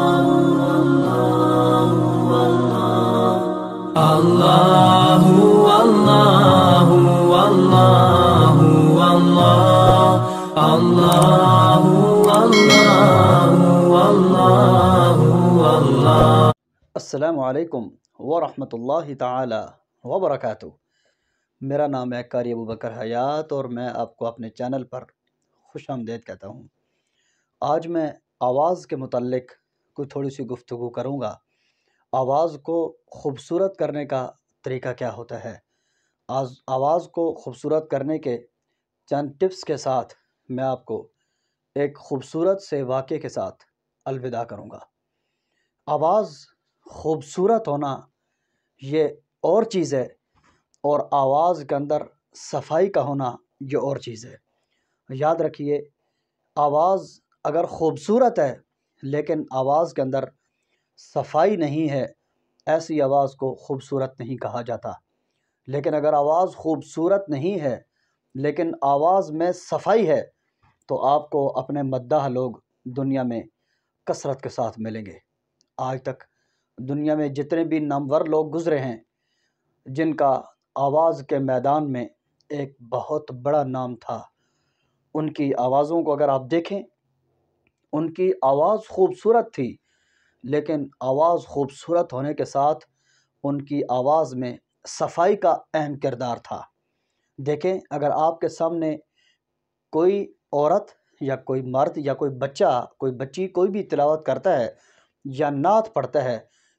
अल्लाम वरहमल तबरक मेरा नाम है कारी अबू बकर हयात और मैं आपको अपने चैनल पर खुश आमदेद कहता हूँ आज मैं आवाज़ के मतलब कोई थोड़ी सी गुफ्तु करूँगा आवाज़ को खूबसूरत करने का तरीका क्या होता है आज आवाज़ को खूबसूरत करने के चंद टिप्स के साथ मैं आपको एक खूबसूरत से वाक़े के साथ अलविदा करूँगा आवाज़ खूबसूरत होना ये और चीज़ है और आवाज़ के अंदर सफाई का होना ये और चीज़ है याद रखिए आवाज़ अगर ख़ूबसूरत है लेकिन आवाज़ के अंदर सफाई नहीं है ऐसी आवाज़ को खूबसूरत नहीं कहा जाता लेकिन अगर आवाज़ खूबसूरत नहीं है लेकिन आवाज़ में सफाई है तो आपको अपने मद्दाह लोग दुनिया में कसरत के साथ मिलेंगे आज तक दुनिया में जितने भी नामवर लोग गुज़रे हैं जिनका आवाज़ के मैदान में एक बहुत बड़ा नाम था उनकी आवाज़ों को अगर आप देखें उनकी आवाज़ खूबसूरत थी लेकिन आवाज़ खूबसूरत होने के साथ उनकी आवाज़ में सफाई का अहम किरदार था देखें अगर आपके सामने कोई औरत या कोई मर्द या कोई बच्चा कोई बच्ची कोई भी तिलावत करता है या नात पढ़ता है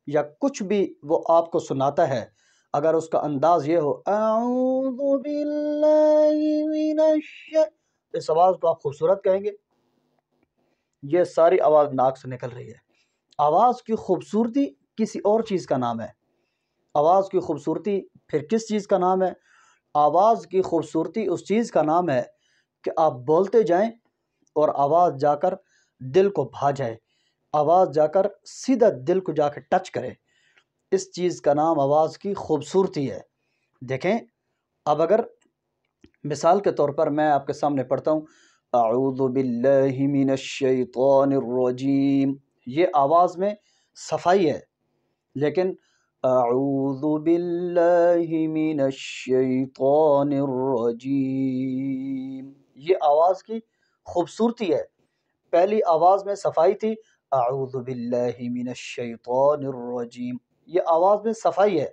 या कुछ भी वो आपको सुनाता है अगर उसका अंदाज़ ये हो इस आवाज़ को आप खूबसूरत कहेंगे ये सारी आवाज़ नाक से निकल रही है आवाज़ की खूबसूरती किसी और चीज़ का नाम है आवाज़ की खूबसूरती फिर किस चीज़ का नाम है आवाज़ की खूबसूरती उस चीज़ का नाम है कि आप बोलते जाएं और आवाज़ जाकर दिल को भा जाए आवाज़ जाकर सीधा दिल को जाकर टच करे इस चीज़ का नाम आवाज़ की खूबसूरती है देखें अब अगर मिसाल के तौर पर मैं आपके सामने पढ़ता हूँ अऊज़ु बिल्लाहि मिनश्शैतानिर्रजीम ये आवाज़ में सफाई है लेकिन अऊज़ु बिल्लाहि मिनश्शैतानिर्रजीम ये आवाज़ की खूबसूरती है पहली आवाज़ में सफाई थी अऊज़ु बिल्लाहि मिनश्शैतानिर्रजीम ये आवाज़ में सफाई है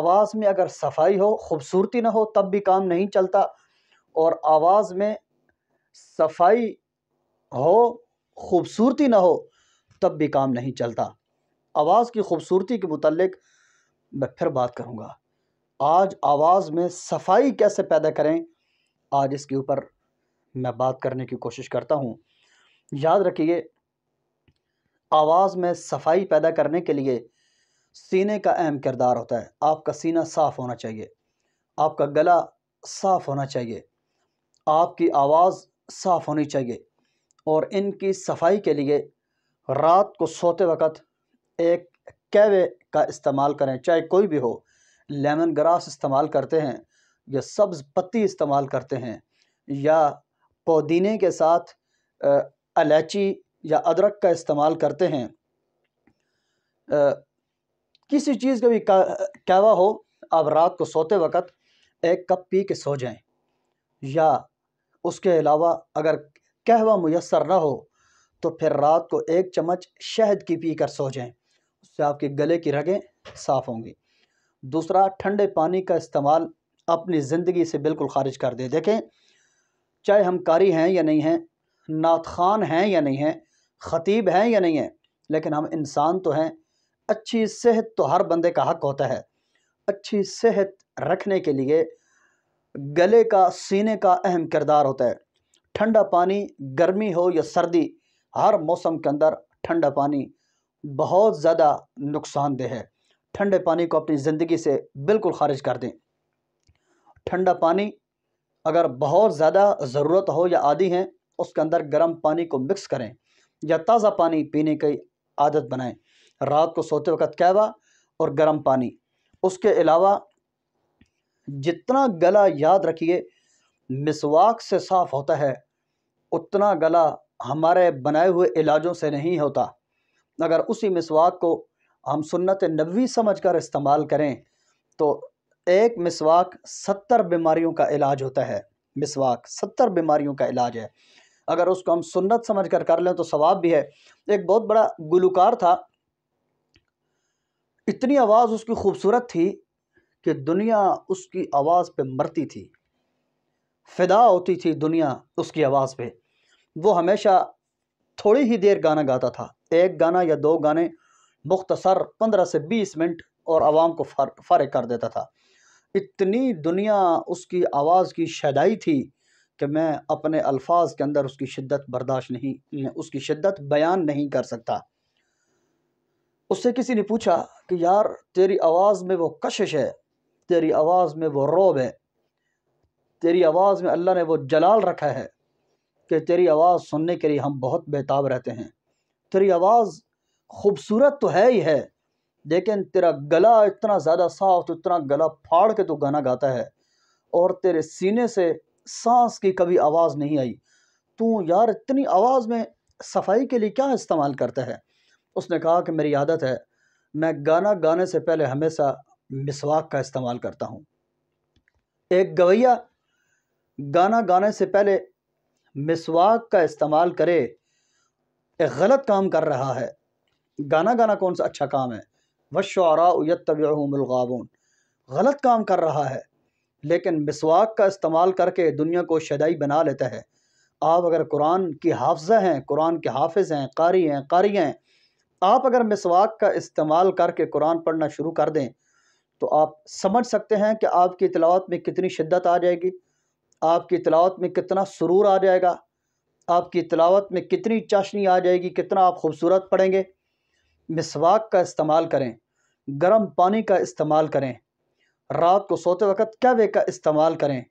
आवाज़ में अगर सफाई हो खूबसूरती ना हो तब भी काम नहीं चलता और आवाज़ में सफाई हो खूबसूरती ना हो तब भी काम नहीं चलता आवाज़ की खूबसूरती के मतलब मैं फिर बात करूँगा आज आवाज़ में सफाई कैसे पैदा करें आज इसके ऊपर मैं बात करने की कोशिश करता हूँ याद रखिए आवाज़ में सफाई पैदा करने के लिए सीने का अहम किरदार होता है आपका सीना साफ़ होना चाहिए आपका गला साफ़ होना चाहिए आपकी आवाज़ साफ़ होनी चाहिए और इनकी सफाई के लिए रात को सोते वक़्त एक कैवे का इस्तेमाल करें चाहे कोई भी हो लेमन ग्रास इस्तेमाल करते हैं या सब्ज़ पत्ती इस्तेमाल करते हैं या पुदीने के साथ इलायची या अदरक का इस्तेमाल करते हैं आ, किसी चीज़ का भी कहवा हो आप रात को सोते वक़्त एक कप पी के सो जाएं या उसके अलावा अगर कहवा मैसर ना हो तो फिर रात को एक चम्मच शहद की पी कर सो जाएँ उससे आपके गले की रगें साफ़ होंगी दूसरा ठंडे पानी का इस्तेमाल अपनी ज़िंदगी से बिल्कुल ख़ारिज कर दे देखें चाहे हम कारी हैं या नहीं हैं नात खान हैं या नहीं हैं ख़तीब हैं या नहीं हैं लेकिन हम इंसान तो हैं अच्छी सेहत तो हर बंदे का हक होता है अच्छी सेहत रखने के लिए गले का सीने का अहम किरदार होता है ठंडा पानी गर्मी हो या सर्दी हर मौसम के अंदर ठंडा पानी बहुत ज़्यादा नुकसानदेह है ठंडे पानी को अपनी ज़िंदगी से बिल्कुल खारिज कर दें ठंडा पानी अगर बहुत ज़्यादा ज़रूरत हो या आदि हैं उसके अंदर गर्म पानी को मिक्स करें या ताज़ा पानी पीने की आदत बनाएं रात को सोते वक्त कहवा और गर्म पानी उसके अलावा जितना गला याद रखिए मिसवाक से साफ़ होता है उतना गला हमारे बनाए हुए इलाजों से नहीं होता अगर उसी मिसवाक को हम सुन्नत नबी समझ कर इस्तेमाल करें तो एक मिसवाक सत्तर बीमारियों का इलाज होता है मिसवाक सत्तर बीमारियों का इलाज है अगर उसको हम सुन्नत समझ कर कर लें तो सवाब भी है एक बहुत बड़ा गुलकार था इतनी आवाज़ उसकी खूबसूरत थी कि दुनिया उसकी आवाज़ पे मरती थी फिदा होती थी दुनिया उसकी आवाज़ पे वो हमेशा थोड़ी ही देर गाना गाता था एक गाना या दो गाने मुख्तसर पंद्रह से बीस मिनट और आवाम को फारग कर देता था इतनी दुनिया उसकी आवाज़ की शदाई थी कि मैं अपने अल्फाज के अंदर उसकी शिद्दत बर्दाश्त नहीं उसकी शिद्दत बयान नहीं कर सकता उससे किसी ने पूछा कि यार तेरी आवाज़ में वो कशिश है तेरी आवाज़ में वो रोब है तेरी आवाज़ में अल्लाह ने वो जलाल रखा है कि तेरी आवाज़ सुनने के लिए हम बहुत बेताब रहते हैं तेरी आवाज़ खूबसूरत तो है ही है लेकिन तेरा गला इतना ज़्यादा साफ तो इतना गला फाड़ के तो गाना गाता है और तेरे सीने से सांस की कभी आवाज़ नहीं आई तू यार इतनी आवाज़ में सफाई के लिए क्या इस्तेमाल करता है उसने कहा कि मेरी आदत है मैं गाना गाने से पहले हमेशा मिसवाक का इस्तेमाल करता हूँ एक गवैया गाना गाने से पहले मिसवाक का इस्तेमाल करे एक गलत काम कर रहा है गाना गाना कौन सा अच्छा काम है वशरा तबीमगाबून गलत काम कर रहा है लेकिन मिसवाक का इस्तेमाल करके दुनिया को शदाई बना लेता है आप अगर कुरान की हाफजा हैं कुरान के हाफिज़ हैं कारी हैं कारी हैं आप अगर मिसवाक का इस्तेमाल करके कुरान पढ़ना शुरू कर दें तो आप समझ सकते हैं कि आपकी तलावत में कितनी शिद्दत आ जाएगी आपकी तलावत में कितना सुरूर आ जाएगा आपकी तलावत में कितनी चाशनी आ जाएगी कितना आप खूबसूरत पढ़ेंगे मिसवाक का इस्तेमाल करें गर्म पानी का इस्तेमाल करें रात को सोते वक्त कहवे का इस्तेमाल करें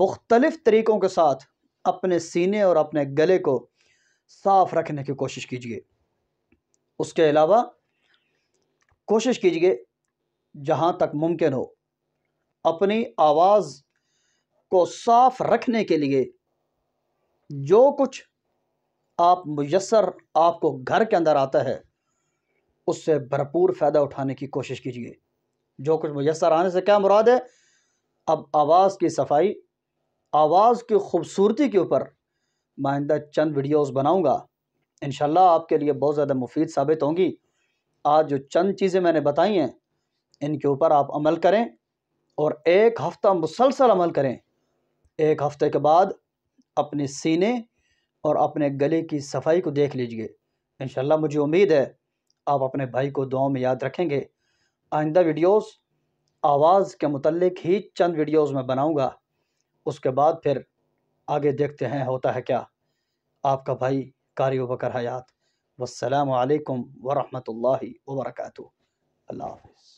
मुख्तलिफ़ तरीक़ों के साथ अपने सीने और अपने गले को साफ़ रखने की कोशिश कीजिए उसके अलावा कोशिश कीजिए जहाँ तक मुमकिन हो अपनी आवाज़ को साफ रखने के लिए जो कुछ आप मुयसर आपको घर के अंदर आता है उससे भरपूर फ़ायदा उठाने की कोशिश कीजिए जो कुछ मुयसर आने से क्या मुराद है अब आवाज़ की सफाई आवाज़ की खूबसूरती के ऊपर माइंदा चंद वीडियोस बनाऊंगा इन आपके लिए बहुत ज़्यादा मुफीद साबित होंगी आज जो चंद चीज़ें मैंने बताई हैं इनके ऊपर आप अमल करें और एक हफ़्ता मुसलसल अमल करें एक हफ़्ते के बाद अपने सीने और अपने गले की सफाई को देख लीजिए इन मुझे उम्मीद है आप अपने भाई को दुआ में याद रखेंगे आइंदा वीडियोस आवाज़ के मतलब ही चंद वीडियोस में बनाऊंगा उसके बाद फिर आगे देखते हैं होता है क्या आपका भाई कारी बकर हयात वालकम वरहमल वर्क अल्लाह हाफिज़